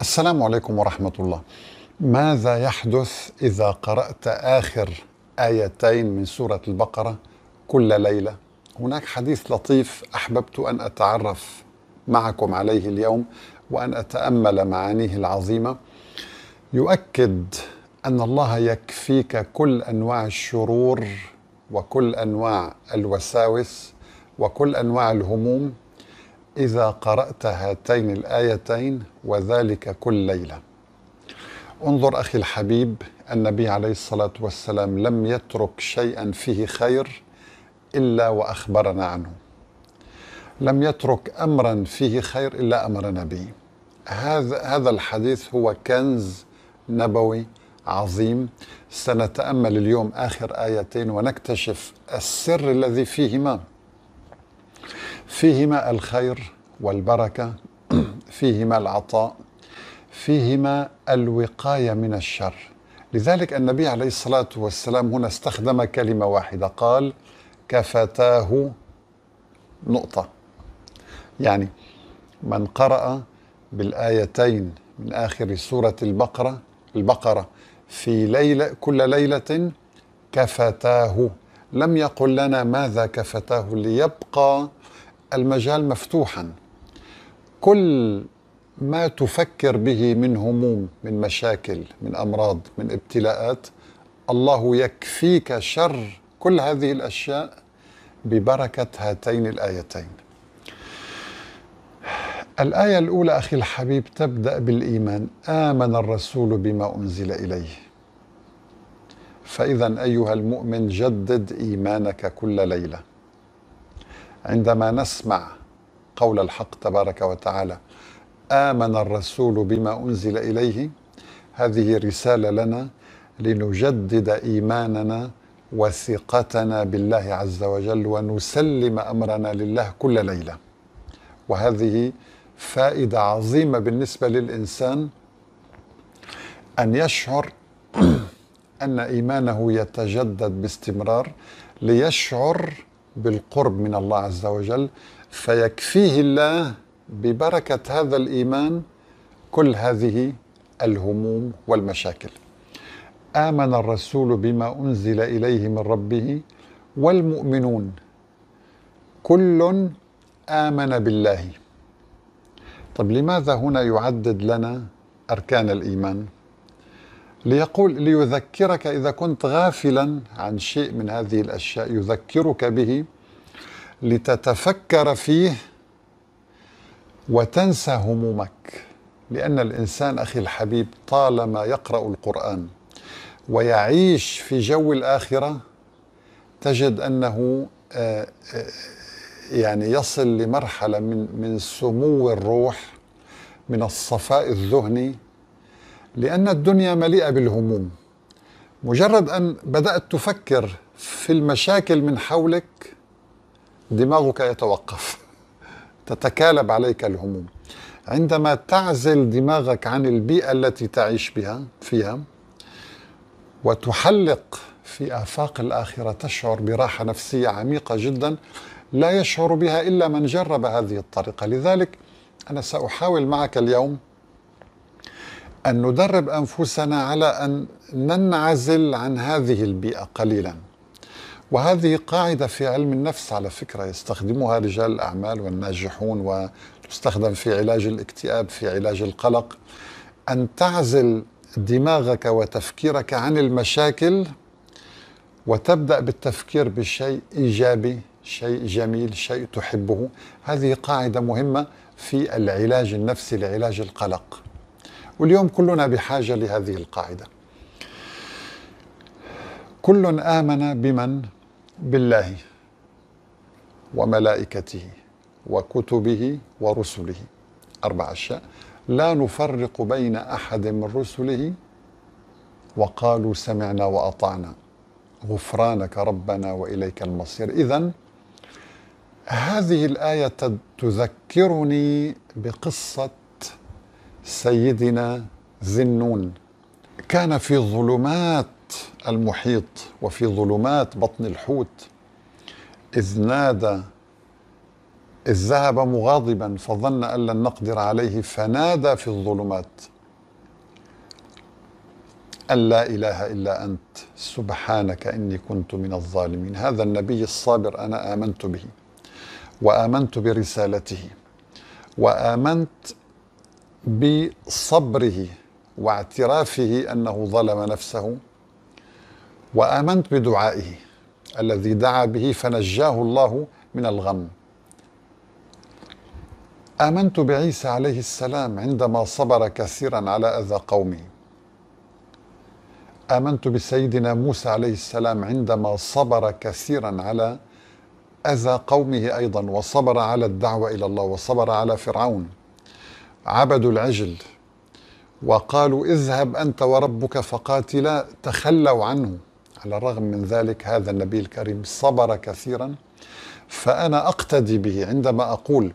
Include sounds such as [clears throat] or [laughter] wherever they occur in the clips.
السلام عليكم ورحمة الله. ماذا يحدث إذا قرأت آخر آيتين من سورة البقرة كل ليلة؟ هناك حديث لطيف أحببت أن أتعرف معكم عليه اليوم وأن أتأمل معانيه العظيمة. يؤكد أن الله يكفيك كل أنواع الشرور وكل أنواع الوساوس وكل أنواع الهموم إذا قرأت هاتين الآيتين وذلك كل ليلة انظر أخي الحبيب النبي عليه الصلاة والسلام لم يترك شيئا فيه خير إلا وأخبرنا عنه لم يترك أمرا فيه خير إلا أمرنا به هذا هذا الحديث هو كنز نبوي عظيم سنتأمل اليوم آخر آيتين ونكتشف السر الذي فيهما فيهما الخير والبركه [clears throat] فيهما العطاء فيهما الوقايه من الشر لذلك النبي عليه الصلاه والسلام هنا استخدم كلمه واحده قال كفتاه نقطه يعني من قرأ بالآيتين من آخر سورة البقرة البقرة في ليلة كل ليلة كفتاه لم يقل لنا ماذا كفتاه ليبقى المجال مفتوحا كل ما تفكر به من هموم من مشاكل من امراض من ابتلاءات الله يكفيك شر كل هذه الاشياء ببركه هاتين الايتين الايه الاولى اخي الحبيب تبدا بالايمان امن الرسول بما انزل اليه فاذا ايها المؤمن جدد ايمانك كل ليله عندما نسمع قول الحق تبارك وتعالى آمن الرسول بما أنزل إليه هذه رسالة لنا لنجدد إيماننا وثقتنا بالله عز وجل ونسلم أمرنا لله كل ليلة وهذه فائدة عظيمة بالنسبة للإنسان أن يشعر [clears throat] أن إيمانه يتجدد باستمرار ليشعر بالقرب من الله عز وجل فيكفيه الله ببركه هذا الايمان كل هذه الهموم والمشاكل امن الرسول بما انزل اليه من ربه والمؤمنون كل امن بالله طب لماذا هنا يعدد لنا اركان الايمان ليقول ليذكرك إذا كنت غافلا عن شيء من هذه الأشياء يذكرك به لتتفكر فيه وتنسى همومك لأن الإنسان أخي الحبيب طالما يقرأ القرآن ويعيش في جو الآخرة تجد أنه آه، آه، يعني يصل لمرحلة من من سمو الروح من الصفاء الذهني لأن الدنيا مليئة بالهموم مجرد أن بدأت تفكر في المشاكل من حولك دماغك يتوقف [laughs] تتكالب عليك الهموم عندما تعزل دماغك عن البيئة التي تعيش بها فيها وتحلق في آفاق الآخرة تشعر براحة نفسية عميقة جدا لا يشعر بها إلا من جرب هذه الطريقة لذلك أنا سأحاول معك اليوم أن ندرب أنفسنا على أن ننعزل عن هذه البيئة قليلا وهذه قاعدة في علم النفس على فكرة يستخدمها رجال الأعمال والناجحون وتستخدم في علاج الاكتئاب في علاج القلق أن تعزل دماغك وتفكيرك عن المشاكل وتبدأ بالتفكير بشيء إيجابي شيء جميل شيء تحبه هذه قاعدة مهمة في العلاج النفسي لعلاج القلق واليوم كلنا بحاجة لهذه القاعدة كل آمن بمن بالله وملائكته وكتبه ورسله أربع أشياء لا نفرق بين أحد من رسله وقالوا سمعنا وأطعنا غفرانك ربنا وإليك المصير إذا هذه الآية تذكرني بقصة سيدنا ذي كان في ظلمات المحيط وفي ظلمات بطن الحوت إذ نادى إذ ذهب مغاضبا فظن أن لن نقدر عليه فنادى في الظلمات أن لا إله إلا أنت سبحانك إني كنت من الظالمين هذا النبي الصابر أنا آمنت به وآمنت برسالته وآمنت بصبره واعترافه انه ظلم نفسه وامنت بدعائه الذي دعا به فنجاه الله من الغم امنت بعيسى عليه السلام عندما صبر كثيرا على اذى قومه امنت بسيدنا موسى عليه السلام عندما صبر كثيرا على اذى قومه ايضا وصبر على الدعوه الى الله وصبر على فرعون عبدوا العجل وقالوا اذهب أنت وربك فقاتلا تخلوا عنه على الرغم من ذلك هذا النبي الكريم صبر كثيرا فأنا أقتدي به عندما أقول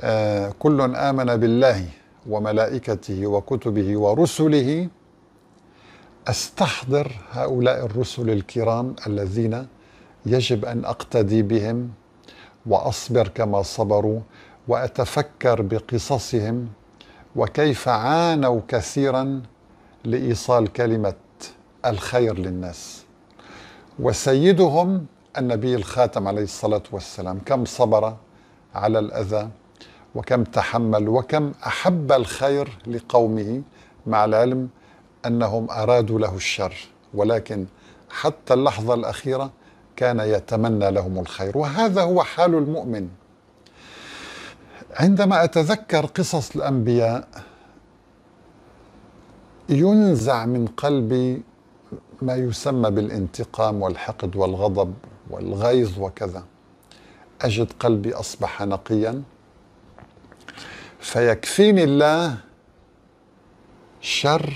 آه، كل آمن بالله وملائكته وكتبه ورسله أستحضر هؤلاء الرسل الكرام الذين يجب أن أقتدي بهم وأصبر كما صبروا واتفكر بقصصهم وكيف عانوا كثيرا لايصال كلمه الخير للناس وسيدهم النبي الخاتم عليه الصلاه والسلام كم صبر على الاذى وكم تحمل وكم احب الخير لقومه مع العلم انهم ارادوا له الشر ولكن حتى اللحظه الاخيره كان يتمنى لهم الخير وهذا هو حال المؤمن عندما اتذكر قصص الانبياء ينزع من قلبي ما يسمى بالانتقام والحقد والغضب والغيظ وكذا اجد قلبي اصبح نقيا فيكفيني الله شر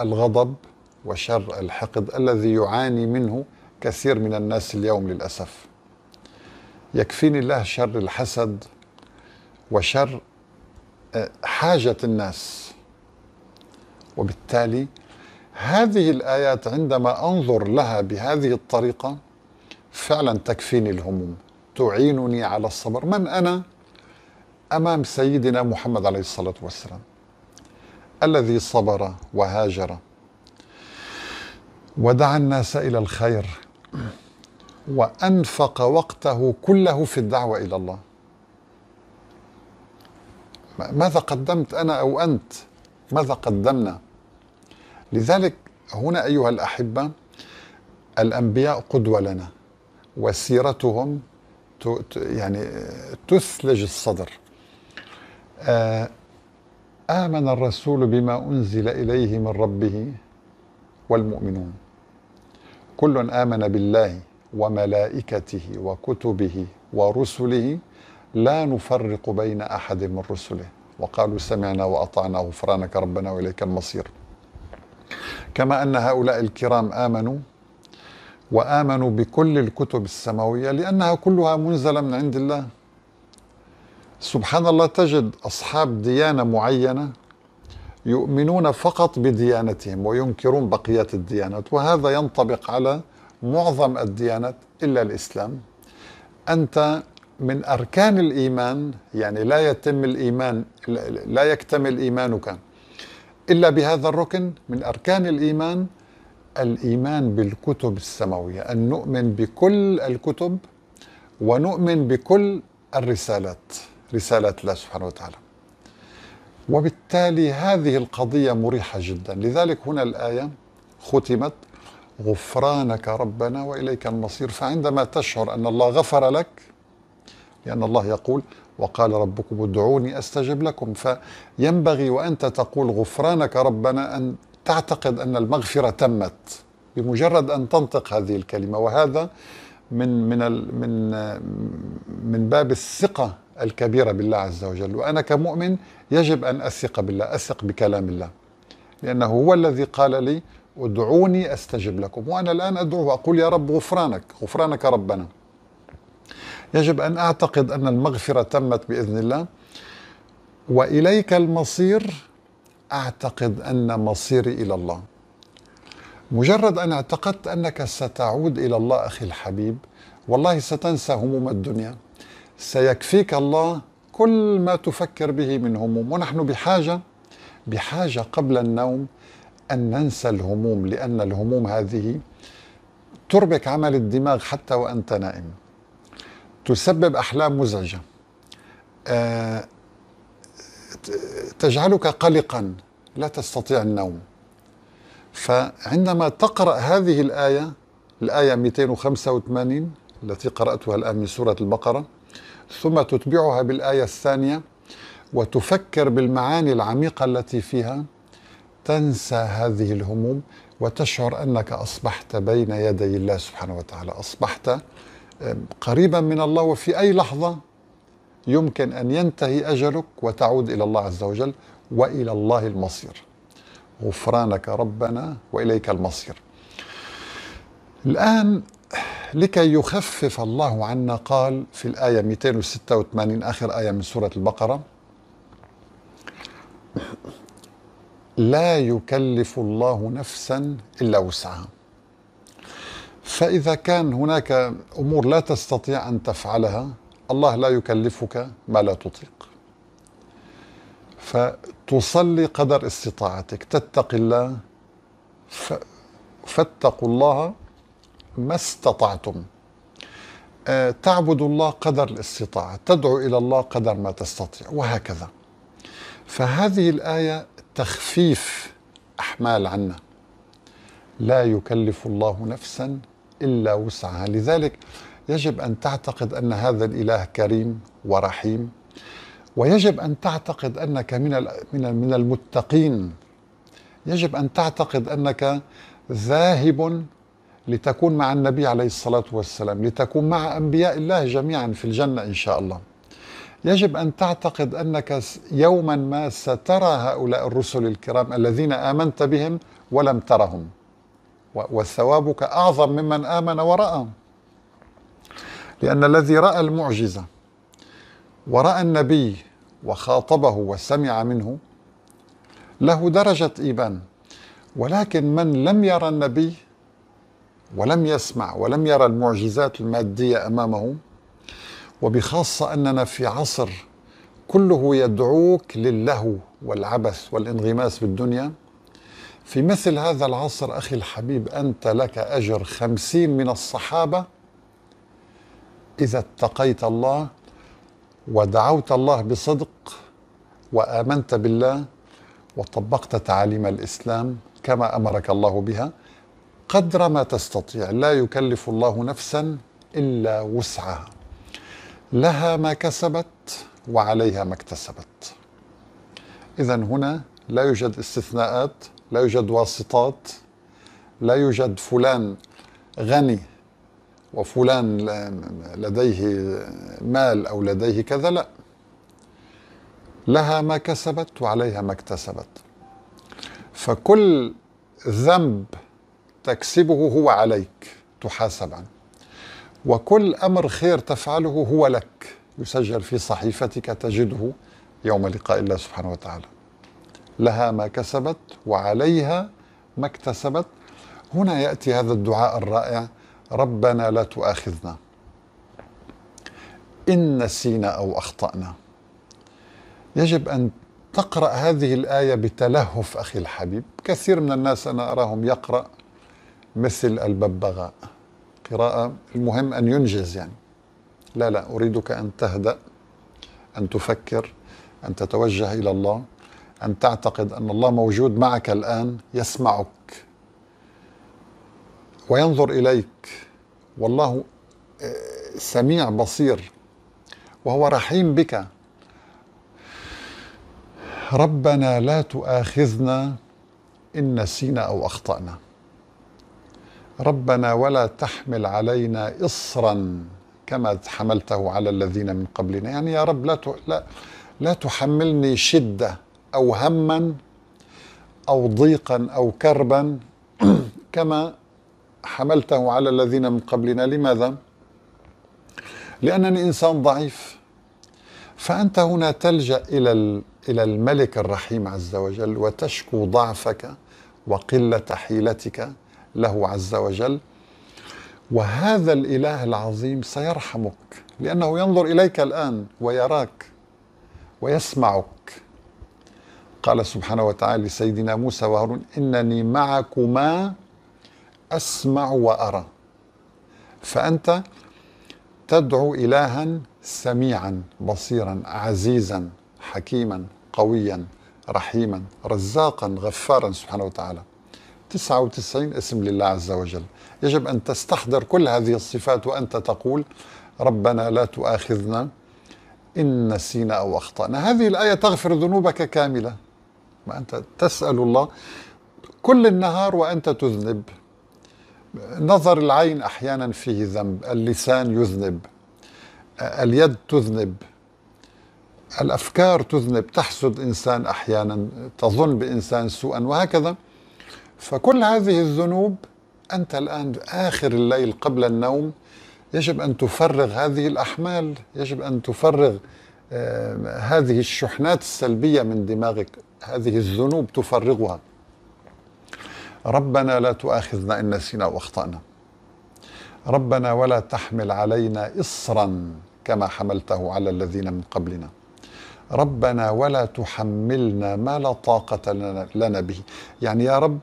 الغضب وشر الحقد الذي يعاني منه كثير من الناس اليوم للاسف يكفيني الله شر الحسد وشر آه، حاجة الناس وبالتالي هذه الآيات عندما أنظر لها بهذه الطريقة فعلا تكفيني الهموم تعينني على الصبر من أنا أمام سيدنا محمد عليه الصلاة والسلام الذي صبر وهاجر ودعا الناس إلى الخير وأنفق وقته كله في الدعوة إلى الله ماذا قدمت أنا أو أنت ماذا قدمنا لذلك هنا أيها الأحبة الأنبياء قدوة لنا وسيرتهم يعني تثلج الصدر آه، آمن الرسول بما أنزل إليه من ربه والمؤمنون كل آمن بالله وملائكته وكتبه ورسله لا نفرق بين احد من رسله وقالوا سمعنا واطعنا غفرانك ربنا واليك المصير كما ان هؤلاء الكرام امنوا وامنوا بكل الكتب السماويه لانها كلها منزله من عند الله سبحان الله تجد اصحاب ديانه معينه يؤمنون فقط بديانتهم وينكرون بقيه الديانات وهذا ينطبق على معظم الديانات الا الاسلام انت من أركان الإيمان يعني لا يتم الإيمان لا يكتمل إيمانك إلا بهذا الركن من أركان الإيمان الإيمان بالكتب السماوية أن نؤمن بكل الكتب ونؤمن بكل الرسالات رسالة الله سبحانه وتعالى وبالتالي هذه القضية مريحة جدا لذلك هنا الآية ختمت غفرانك ربنا وإليك المصير فعندما تشعر أن الله غفر لك لأن الله يقول وقال ربكم ادعوني أستجب لكم فينبغي وأنت تقول غفرانك ربنا أن تعتقد أن المغفرة تمت بمجرد أن تنطق هذه الكلمة وهذا من من من من باب الثقة الكبيرة بالله عز وجل وأنا كمؤمن يجب أن أثق بالله أثق بكلام الله لأنه هو الذي قال لي ادعوني أستجب لكم وأنا الآن أدعو وأقول يا رب غفرانك غفرانك ربنا يجب أن أعتقد أن المغفرة تمت بإذن الله وإليك المصير أعتقد أن مصيري إلى الله مجرد أن اعتقدت أنك ستعود إلى الله أخي الحبيب والله ستنسى هموم الدنيا سيكفيك الله كل ما تفكر به من هموم ونحن بحاجة بحاجة قبل النوم أن ننسى الهموم لأن الهموم هذه تربك عمل الدماغ حتى وأنت نائم تسبب أحلام مزعجة آه، تجعلك قلقا لا تستطيع النوم فعندما تقرأ هذه الآية الآية 285 التي قرأتها الآن من سورة البقرة ثم تتبعها بالآية الثانية وتفكر بالمعاني العميقة التي فيها تنسى هذه الهموم وتشعر أنك أصبحت بين يدي الله سبحانه وتعالى أصبحت قريبا من الله وفي أي لحظة يمكن أن ينتهي أجلك وتعود إلى الله عز وجل وإلى الله المصير غفرانك ربنا وإليك المصير الآن لكي يخفف الله عنا قال في الآية 286 آخر آية من سورة البقرة لا يكلف الله نفسا إلا وسعها فإذا كان هناك أمور لا تستطيع أن تفعلها الله لا يكلفك ما لا تطيق فتصلي قدر استطاعتك تتقي الله فاتقوا الله ما استطعتم آه، تعبد الله قدر الاستطاعة تدعو إلى الله قدر ما تستطيع وهكذا فهذه الآية تخفيف أحمال عنا لا يكلف الله نفسا إلا وسعها لذلك يجب أن تعتقد أن هذا الإله كريم ورحيم ويجب أن تعتقد أنك من من المتقين يجب أن تعتقد أنك ذاهب لتكون مع النبي عليه الصلاة والسلام لتكون مع أنبياء الله جميعا في الجنة إن شاء الله يجب أن تعتقد أنك يوما ما سترى هؤلاء الرسل الكرام الذين آمنت بهم ولم ترهم وثوابك أعظم ممن آمن ورأى لأن الذي رأى المعجزة ورأى النبي وخاطبه وسمع منه له درجة إيمان ولكن من لم يرى النبي ولم يسمع ولم يرى المعجزات المادية أمامه وبخاصة أننا في عصر كله يدعوك للهو والعبث والانغماس بالدنيا في مثل هذا العصر أخي الحبيب أنت لك أجر خمسين من الصحابة إذا اتقيت الله ودعوت الله بصدق وآمنت بالله وطبقت تعاليم الإسلام كما أمرك الله بها قدر ما تستطيع لا يكلف الله نفسا إلا وسعها لها ما كسبت وعليها ما اكتسبت إذا هنا لا يوجد استثناءات لا يوجد واسطات لا يوجد فلان غني وفلان لديه مال او لديه كذا لا لها ما كسبت وعليها ما اكتسبت فكل ذنب تكسبه هو عليك تحاسب عنه وكل امر خير تفعله هو لك يسجل في صحيفتك تجده يوم لقاء الله سبحانه وتعالى لها ما كسبت وعليها ما اكتسبت هنا ياتي هذا الدعاء الرائع ربنا لا تؤاخذنا ان نسينا او اخطانا يجب ان تقرا هذه الايه بتلهف اخي الحبيب كثير من الناس انا اراهم يقرا مثل الببغاء قراءه المهم ان ينجز يعني لا لا اريدك ان تهدا ان تفكر ان تتوجه الى الله أن تعتقد أن الله موجود معك الآن يسمعك وينظر إليك والله آه، سميع بصير وهو رحيم بك ربنا لا تؤاخذنا إن نسينا أو أخطأنا ربنا ولا تحمل علينا إصرا كما حملته على الذين من قبلنا يعني يا رب لا لا تحملني شدة أو هما أو ضيقا أو كربا [clears throat] كما حملته على الذين من قبلنا لماذا؟ لأنني إنسان ضعيف فأنت هنا تلجأ إلى إلى الملك الرحيم عز وجل وتشكو ضعفك وقلة حيلتك له عز وجل وهذا الإله العظيم سيرحمك لأنه ينظر إليك الآن ويراك ويسمعك قال سبحانه وتعالى لسيدنا موسى وهارون إنني معكما أسمع وأرى فأنت تدعو إلها سميعا بصيرا عزيزا حكيما قويا رحيما رزاقا غفارا سبحانه وتعالى 99 اسم لله عز وجل يجب أن تستحضر كل هذه الصفات وأنت تقول ربنا لا تؤاخذنا إن نسينا أو أخطأنا هذه الآية تغفر ذنوبك كاملة ما أنت تسأل الله كل النهار وأنت تذنب نظر العين أحيانا فيه ذنب اللسان يذنب اليد تذنب الافكار تذنب تحسد انسان احيانا تظن بانسان سوءا وهكذا فكل هذه الذنوب انت الان اخر الليل قبل النوم يجب ان تفرغ هذه الاحمال يجب ان تفرغ آه، هذه الشحنات السلبيه من دماغك هذه الذنوب تفرغها ربنا لا تؤاخذنا إن نسينا وأخطأنا ربنا ولا تحمل علينا إصرا كما حملته على الذين من قبلنا ربنا ولا تحملنا ما لا طاقة لنا به يعني يا رب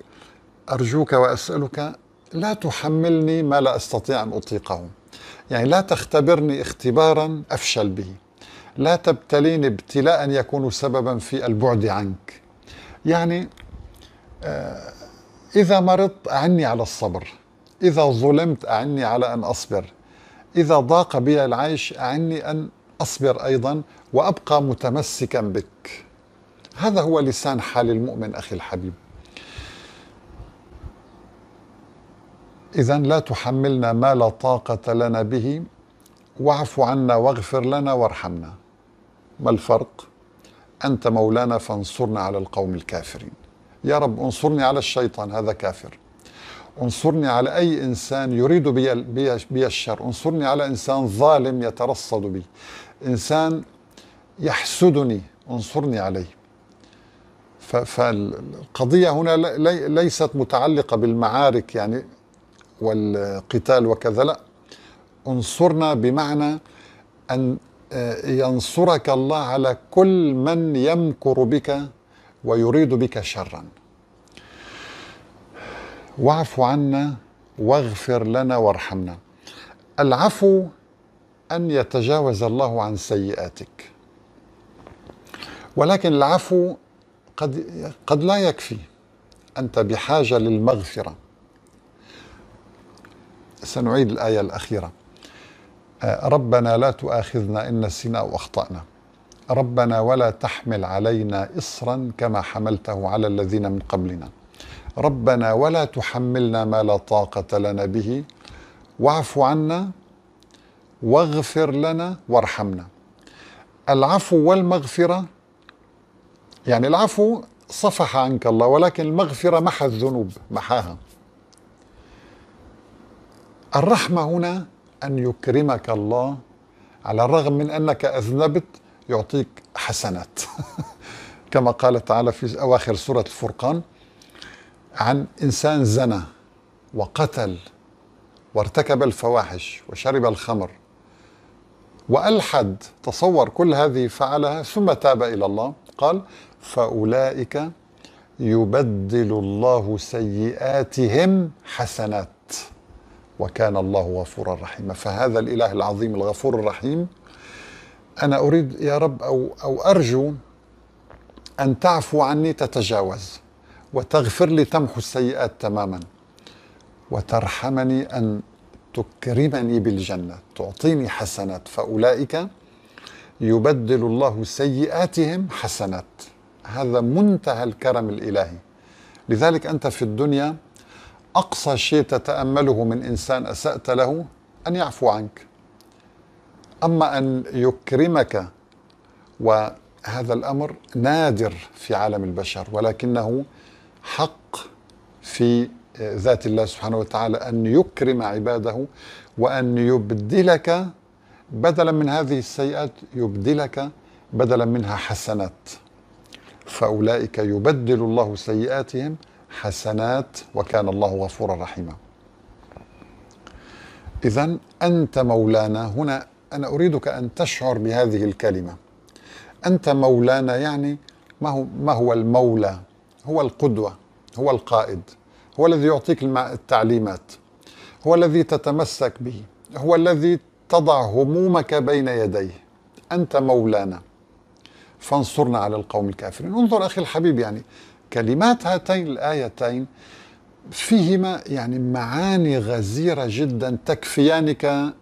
أرجوك وأسألك لا تحملني ما لا أستطيع أن أطيقه يعني لا تختبرني اختبارا أفشل به لا تبتليني ابتلاء يكون سببا في البعد عنك يعني آه، إذا مرضت أعني على الصبر إذا ظلمت أعني على أن أصبر إذا ضاق بي العيش أعني أن أصبر أيضا وأبقى متمسكا بك هذا هو لسان حال المؤمن أخي الحبيب إذا لا تحملنا ما لا طاقة لنا به واعف عنا واغفر لنا وارحمنا ما الفرق انت مولانا فانصرنا على القوم الكافرين يا رب انصرني على الشيطان هذا كافر انصرني على أي إنسان يريد بي, بي, بي الشر انصرني على إنسان ظالم يترصد بي إنسان يحسدني انصرني عليه فالقضية هنا ليست متعلقة بالمعارك يعني والقتال وكذا لا انصرنا بمعنى أن ينصرك الله على كل من يمكر بك ويريد بك شرا واعف عنا واغفر لنا وارحمنا العفو ان يتجاوز الله عن سيئاتك ولكن العفو قد قد لا يكفي انت بحاجه للمغفره سنعيد الايه الاخيره ربنا لا تؤاخذنا إن نسينا أو أخطأنا ربنا ولا تحمل علينا إصرا كما حملته على الذين من قبلنا ربنا ولا تحملنا ما لا طاقة لنا به واعف عنا واغفر لنا وارحمنا العفو والمغفرة يعني العفو صفح عنك الله ولكن المغفرة محى الذنوب محاها الرحمة هنا أن يكرمك الله على الرغم من أنك أذنبت يعطيك حسنات [laughs] كما قال تعالى في أواخر سورة الفرقان عن إنسان زنى وقتل وارتكب الفواحش وشرب الخمر وألحد تصور كل هذه فعلها ثم تاب إلى الله قال فأولئك يبدل الله سيئاتهم حسنات وكان الله غفورا رحيما فهذا الإله العظيم الغفور الرحيم أنا أريد يا رب أو, أو أرجو أن تعفو عني تتجاوز وتغفر لي تمحو السيئات تماما وترحمني أن تكرمني بالجنة تعطيني حسنات فأولئك يبدل الله سيئاتهم حسنات هذا منتهى الكرم الإلهي لذلك أنت في الدنيا أقصى شيء تتأمله من إنسان أسأت له أن يعفو عنك أما أن يكرمك وهذا الأمر نادر في عالم البشر ولكنه حق في آه، ذات الله سبحانه وتعالى أن يكرم عباده وأن يبدلك بدلا من هذه السيئات يبدلك بدلا منها حسنات فأولئك يبدل الله سيئاتهم حسنات وكان الله غفورا رحيما إذا أنت مولانا هنا أنا أريدك أن تشعر بهذه الكلمة أنت مولانا يعني ما هو, ما هو المولى هو القدوة هو القائد هو الذي يعطيك التعليمات هو الذي تتمسك به هو الذي تضع همومك بين يديه أنت مولانا فانصرنا على القوم الكافرين انظر أخي الحبيب يعني كلمات هاتين الآيتين فيهما يعني معاني غزيرة جدا تكفيانك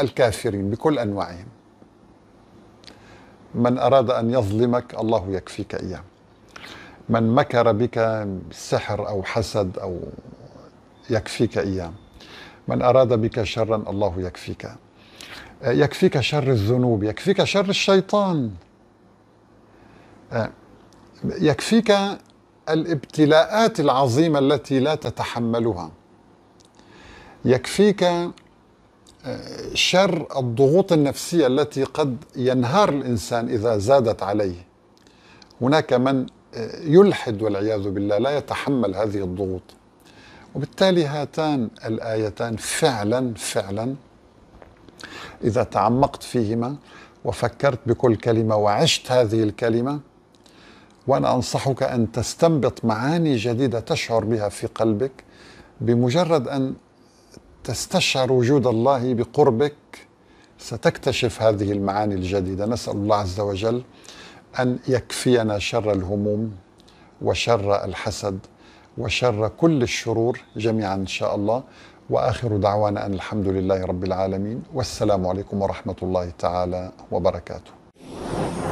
الكافرين بكل أنواعهم من أراد أن يظلمك الله يكفيك إياه من مكر بك سحر أو حسد أو يكفيك إياه من أراد بك شرا الله يكفيك يكفيك شر الذنوب يكفيك شر الشيطان يكفيك الابتلاءات العظيمه التي لا تتحملها يكفيك آه، شر الضغوط النفسيه التي قد ينهار الانسان اذا زادت عليه هناك من آه، يلحد والعياذ بالله لا يتحمل هذه الضغوط وبالتالي هاتان الايتان فعلا فعلا اذا تعمقت فيهما وفكرت بكل كلمه وعشت هذه الكلمه وانا انصحك ان تستنبط معاني جديده تشعر بها في قلبك بمجرد ان تستشعر وجود الله بقربك ستكتشف هذه المعاني الجديده نسال الله عز وجل ان يكفينا شر الهموم وشر الحسد وشر كل الشرور جميعا ان شاء الله واخر دعوانا ان الحمد لله رب العالمين والسلام عليكم ورحمه الله تعالى وبركاته